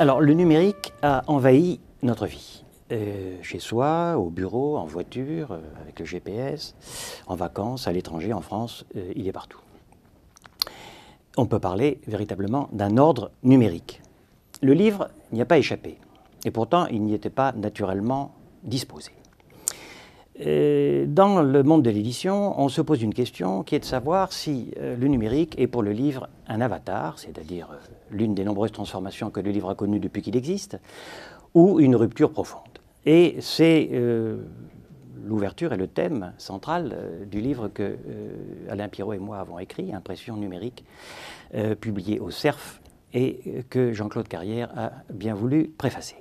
Alors, le numérique a envahi notre vie. Euh, chez soi, au bureau, en voiture, euh, avec le GPS, en vacances, à l'étranger, en France, euh, il est partout. On peut parler véritablement d'un ordre numérique. Le livre n'y a pas échappé, et pourtant il n'y était pas naturellement disposé dans le monde de l'édition, on se pose une question qui est de savoir si euh, le numérique est pour le livre un avatar, c'est-à-dire euh, l'une des nombreuses transformations que le livre a connues depuis qu'il existe, ou une rupture profonde. Et c'est euh, l'ouverture et le thème central du livre que Alain Pierrot et moi avons écrit, Impression numérique, publié au CERF, et que Jean-Claude Carrière a bien voulu préfacer.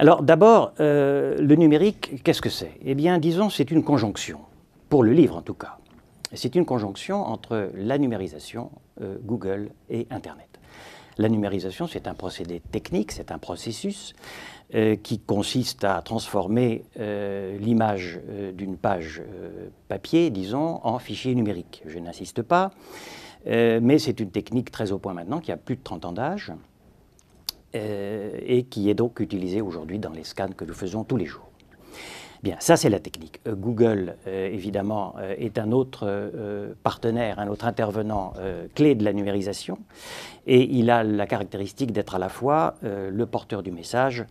Alors d'abord, euh, le numérique, qu'est-ce que c'est Eh bien, disons, c'est une conjonction, pour le livre en tout cas. C'est une conjonction entre la numérisation, euh, Google et Internet. La numérisation, c'est un procédé technique, c'est un processus euh, qui consiste à transformer l'image d'une page papier, disons, en fichier numérique. Je n'insiste pas, mais c'est une technique très au point maintenant, qui a plus de 30 ans d'âge. Euh, et qui est donc utilisé aujourd'hui dans les scans que nous faisons tous les jours. Bien, ça c'est la technique. Euh, Google, euh, évidemment, est un autre partenaire, un autre intervenant clé de la numérisation. Et il a la caractéristique d'être à la fois le porteur du message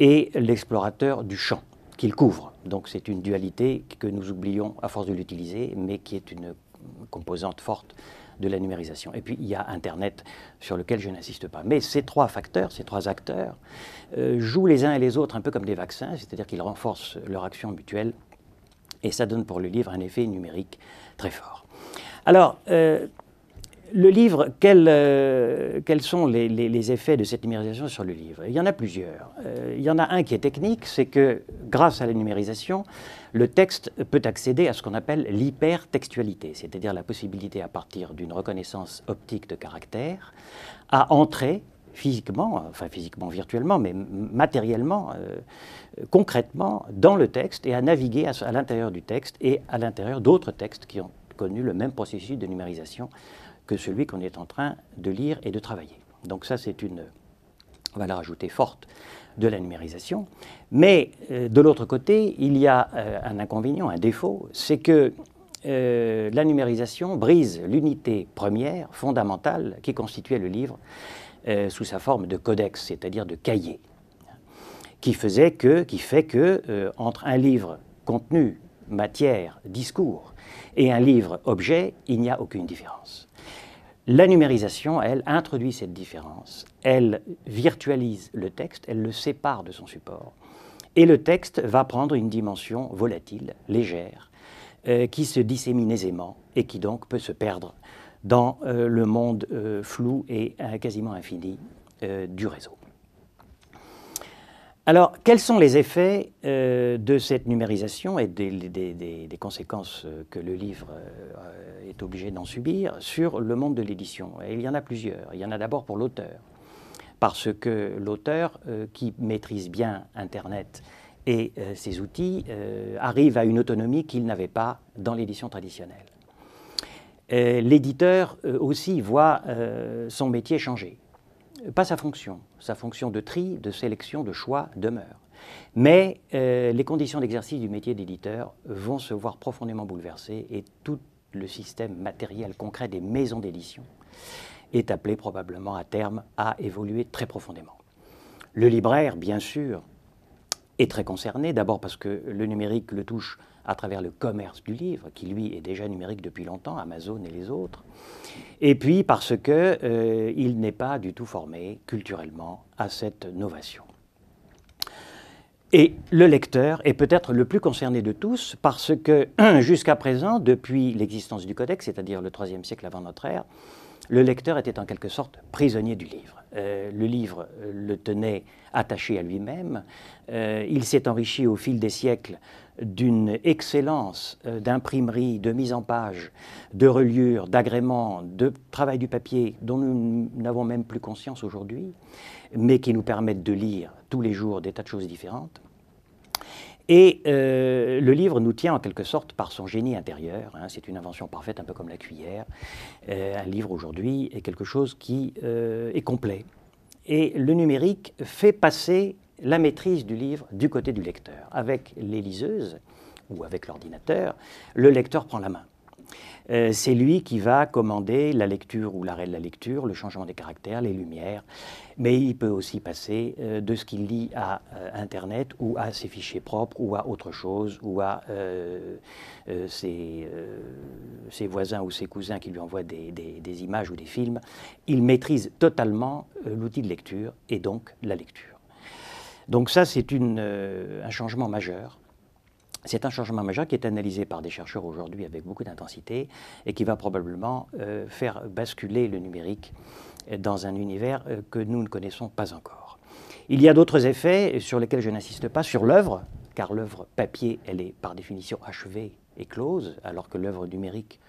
et l'explorateur du champ qu'il couvre. Donc c'est une dualité que nous oublions à force de l'utiliser, mais qui est une composante forte de la numérisation. Et puis il y a Internet sur lequel je n'insiste pas. Mais ces trois facteurs, ces trois acteurs, euh, jouent les uns et les autres un peu comme des vaccins, c'est-à-dire qu'ils renforcent leur action mutuelle et ça donne pour le livre un effet numérique très fort. Alors, euh, le livre, euh, quels sont les, effets de cette numérisation sur le livre Il y en a plusieurs. Euh, il y en a un qui est technique, c'est que grâce à la numérisation, le texte peut accéder à ce qu'on appelle l'hypertextualité, c'est-à-dire la possibilité à partir d'une reconnaissance optique de caractère à entrer physiquement, enfin physiquement virtuellement, mais matériellement, euh, concrètement, dans le texte et à naviguer à, à l'intérieur du texte et à l'intérieur d'autres textes qui ont connu le même processus de numérisation que celui qu'on est en train de lire et de travailler. Donc ça, c'est une valeur ajoutée forte de la numérisation. Mais euh, de l'autre côté, il y a euh, un inconvénient, un défaut, c'est que euh, la numérisation brise l'unité première, fondamentale, qui constituait le livre sous sa forme de codex, c'est-à-dire de cahier, qui, faisait que, qui fait que entre un livre contenu matière, discours, et un livre-objet, il n'y a aucune différence. La numérisation, elle, introduit cette différence. Elle virtualise le texte, elle le sépare de son support. Et le texte va prendre une dimension volatile, légère, euh, qui se dissémine aisément et qui donc peut se perdre dans euh, le monde euh, flou et quasiment infini du réseau. Alors, quels sont les effets euh, de cette numérisation et des, conséquences euh, que le livre euh, est obligé d'en subir sur le monde de l'édition Il y en a plusieurs. Il y en a d'abord pour l'auteur, parce que l'auteur, qui maîtrise bien Internet et ses outils, arrive à une autonomie qu'il n'avait pas dans l'édition traditionnelle. L'éditeur aussi voit son métier changer pas sa fonction. Sa fonction de tri, de sélection, de choix demeure. Mais euh, les conditions d'exercice du métier d'éditeur vont se voir profondément bouleversées et tout le système matériel concret des maisons d'édition est appelé probablement à terme à évoluer très profondément. Le libraire, bien sûr, est très concerné, d'abord parce que le numérique le touche à travers le commerce du livre, qui lui est déjà numérique depuis longtemps, Amazon et les autres, et puis parce qu'il euh, il n'est pas du tout formé culturellement à cette novation. Et le lecteur est peut-être le plus concerné de tous parce que jusqu'à présent, depuis l'existence du Codex, c'est-à-dire le IIIe siècle avant notre ère, le lecteur était en quelque sorte prisonnier du livre. Euh, le livre euh, le tenait attaché à lui-même. Euh, il s'est enrichi au fil des siècles d'une excellence d'imprimerie, de mise en page, de reliure, d'agrément, de travail du papier dont nous n'avons même plus conscience aujourd'hui, mais qui nous permettent de lire tous les jours des tas de choses différentes. Et euh, le livre nous tient en quelque sorte par son génie intérieur. Hein. c'est une invention parfaite, un peu comme la cuillère. Euh, un livre aujourd'hui est quelque chose qui euh, est complet. Et le numérique fait passer la maîtrise du livre du côté du lecteur. Avec les liseuses ou avec l'ordinateur, le lecteur prend la main. Euh, c'est lui qui va commander la lecture ou l'arrêt de la lecture, le changement des caractères, les lumières. Mais il peut aussi passer euh, de ce qu'il lit à euh, Internet ou à ses fichiers propres ou à autre chose ou à ses, voisins ou ses cousins qui lui envoient des images ou des films. Il maîtrise totalement l'outil de lecture et donc la lecture. Donc ça, c'est un changement majeur c'est un changement majeur qui est analysé par des chercheurs aujourd'hui avec beaucoup d'intensité et qui va probablement euh, faire basculer le numérique euh, dans un univers euh, que nous ne connaissons pas encore. Il y a d'autres effets sur lesquels je n'insiste pas, sur l'œuvre, car l'œuvre papier, elle est par définition achevée et close, alors que l'œuvre numérique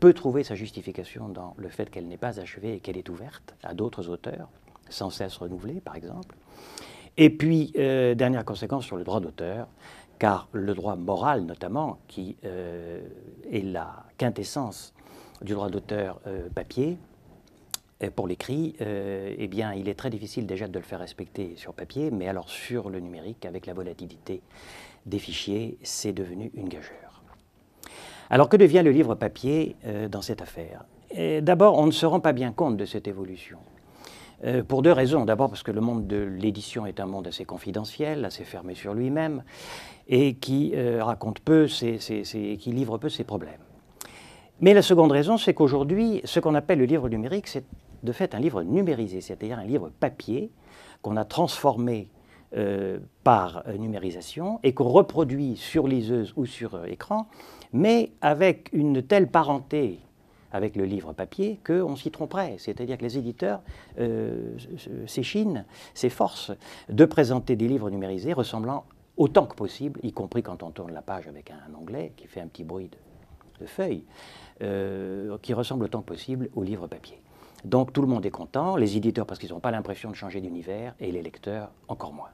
peut trouver sa justification dans le fait qu'elle n'est pas achevée et qu'elle est ouverte à d'autres auteurs, sans cesse renouvelée par exemple. Et puis, dernière conséquence sur le droit d'auteur, car le droit moral notamment, qui euh, est la quintessence du droit d'auteur euh, papier, euh, pour l'écrit, eh bien, il est très difficile déjà de le faire respecter sur papier, mais alors sur le numérique, avec la volatilité des fichiers, c'est devenu une gageure. Alors que devient le livre papier dans cette affaire eh, D'abord, on ne se rend pas bien compte de cette évolution. Euh, pour deux raisons. D'abord parce que le monde de l'édition est un monde assez confidentiel, assez fermé sur lui-même, et qui euh, raconte peu, ses, qui livre peu ses problèmes. Mais la seconde raison, c'est qu'aujourd'hui, ce qu'on appelle le livre numérique, c'est de fait un livre numérisé, c'est-à-dire un livre papier qu'on a transformé euh, par numérisation et qu'on reproduit sur liseuse ou sur écran, mais avec une telle parenté avec le livre papier qu'on s'y tromperait. C'est-à-dire que les éditeurs euh, s'échinent, s'efforcent de présenter des livres numérisés ressemblant autant que possible, y compris quand on tourne la page avec un onglet qui fait un petit bruit de, feuilles, feuille, qui ressemble autant que possible au livre papier. Donc tout le monde est content, les éditeurs parce qu'ils n'ont pas l'impression de changer d'univers, et les lecteurs encore moins.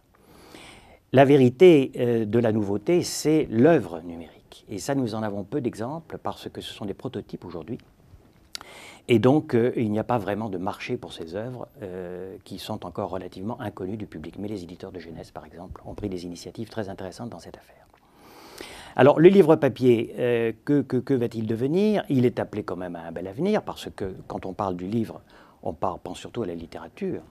La vérité euh, de la nouveauté, c'est l'œuvre numérique. Et ça, nous en avons peu d'exemples parce que ce sont des prototypes aujourd'hui et donc, euh, il n'y a pas vraiment de marché pour ces œuvres euh, qui sont encore relativement inconnues du public. Mais les éditeurs de jeunesse, par exemple, ont pris des initiatives très intéressantes dans cette affaire. Alors, le livre papier, euh, que, va-t-il devenir Il est appelé quand même à un bel avenir, parce que quand on parle du livre, on pense surtout à la littérature,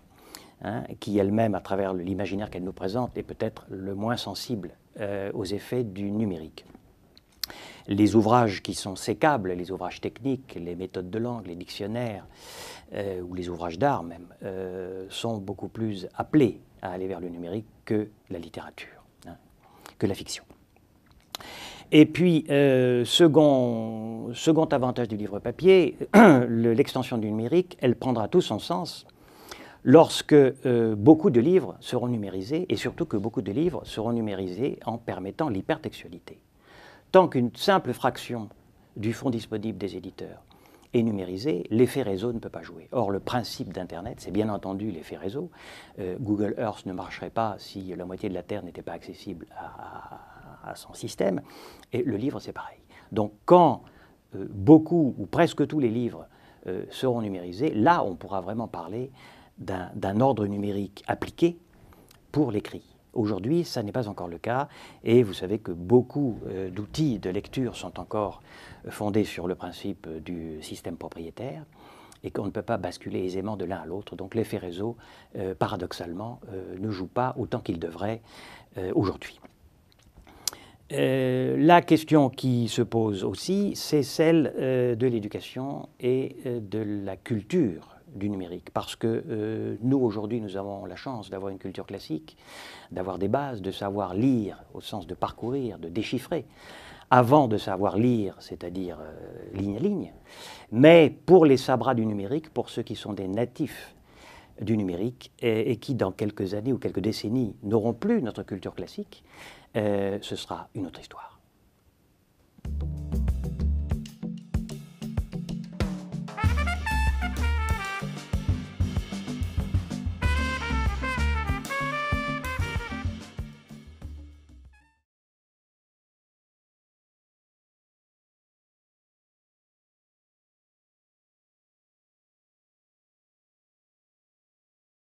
hein, qui elle-même, à travers l'imaginaire qu'elle nous présente, est peut-être le moins sensible aux effets du numérique les ouvrages qui sont sécables, les ouvrages techniques, les méthodes de langue, les dictionnaires, euh, ou les ouvrages d'art même, euh, sont beaucoup plus appelés à aller vers le numérique que la littérature, hein, que la fiction. Et puis, euh, second, avantage du livre papier, l'extension du numérique, elle prendra tout son sens lorsque beaucoup de livres seront numérisés et surtout que beaucoup de livres seront numérisés en permettant l'hypertextualité tant qu'une simple fraction du fonds disponible des éditeurs est numérisée, l'effet réseau ne peut pas jouer. Or, le principe d'Internet, c'est bien entendu l'effet réseau. Euh, Google Earth ne marcherait pas si la moitié de la Terre n'était pas accessible à, son système. Et le livre, c'est pareil. Donc, quand euh, beaucoup ou presque tous les livres euh, seront numérisés, là, on pourra vraiment parler d'un ordre numérique appliqué pour l'écrit. Aujourd'hui, ça n'est pas encore le cas et vous savez que beaucoup euh, d'outils de lecture sont encore euh, fondés sur le principe euh, du système propriétaire et qu'on ne peut pas basculer aisément de l'un à l'autre. Donc l'effet réseau, paradoxalement, ne joue pas autant qu'il devrait aujourd'hui. la question qui se pose aussi, c'est celle de l'éducation et de la culture du numérique. Parce que euh, nous, aujourd'hui, nous avons la chance d'avoir une culture classique, d'avoir des bases, de savoir lire au sens de parcourir, de déchiffrer, avant de savoir lire, c'est-à-dire euh, ligne à ligne. Mais pour les sabras du numérique, pour ceux qui sont des natifs du numérique et, qui, dans quelques années ou quelques décennies, n'auront plus notre culture classique, euh, ce sera une autre histoire.